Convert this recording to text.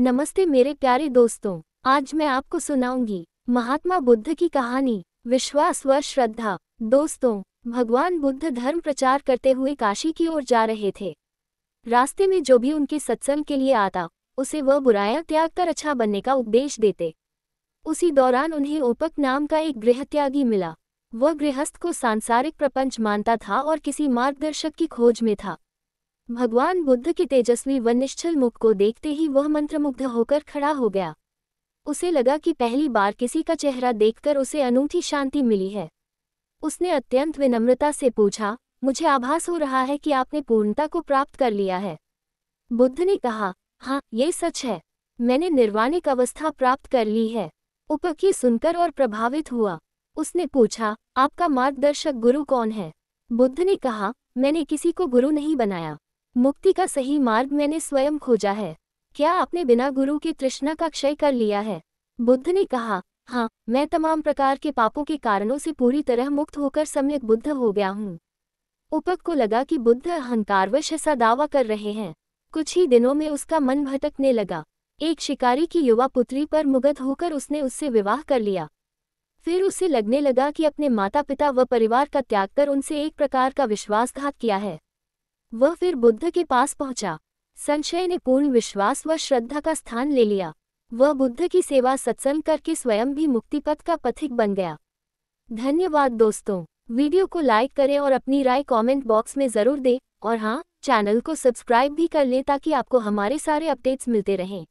नमस्ते मेरे प्यारे दोस्तों आज मैं आपको सुनाऊंगी महात्मा बुद्ध की कहानी विश्वास व श्रद्धा दोस्तों भगवान बुद्ध धर्म प्रचार करते हुए काशी की ओर जा रहे थे रास्ते में जो भी उनके सत्संग के लिए आता उसे वह बुराया त्याग कर अच्छा बनने का उपदेश देते उसी दौरान उन्हें ओपक नाम का एक गृहत्यागी मिला वह गृहस्थ को सांसारिक प्रपंच मानता था और किसी मार्गदर्शक की खोज में था भगवान बुद्ध के तेजस्वी व निश्चल मुख को देखते ही वह मंत्रमुग्ध होकर खड़ा हो गया उसे लगा कि पहली बार किसी का चेहरा देखकर उसे अनूठी शांति मिली है उसने अत्यंत विनम्रता से पूछा मुझे आभास हो रहा है कि आपने पूर्णता को प्राप्त कर लिया है बुद्ध ने कहा हाँ ये सच है मैंने निर्वाणिक अवस्था प्राप्त कर ली है उपकी सुनकर और प्रभावित हुआ उसने पूछा आपका मार्गदर्शक गुरु कौन है बुद्ध ने कहा मैंने किसी को गुरु नहीं बनाया मुक्ति का सही मार्ग मैंने स्वयं खोजा है क्या आपने बिना गुरु की तृष्णा का क्षय कर लिया है बुद्ध ने कहा हाँ मैं तमाम प्रकार के पापों के कारणों से पूरी तरह मुक्त होकर सम्यक बुद्ध हो गया हूँ उपक को लगा कि बुद्ध अहंकारवश ऐसा दावा कर रहे हैं कुछ ही दिनों में उसका मन भटकने लगा एक शिकारी की युवा पुत्री पर मुगत होकर उसने उससे विवाह कर लिया फिर उसे लगने लगा कि अपने माता पिता व परिवार का त्याग कर उनसे एक प्रकार का विश्वासघात किया है वह फिर बुद्ध के पास पहुंचा संशय ने पूर्ण विश्वास व श्रद्धा का स्थान ले लिया वह बुद्ध की सेवा सत्संग करके स्वयं भी मुक्तिपथ का पथिक बन गया धन्यवाद दोस्तों वीडियो को लाइक करें और अपनी राय कमेंट बॉक्स में ज़रूर दें और हाँ चैनल को सब्सक्राइब भी कर लें ताकि आपको हमारे सारे अपडेट्स मिलते रहें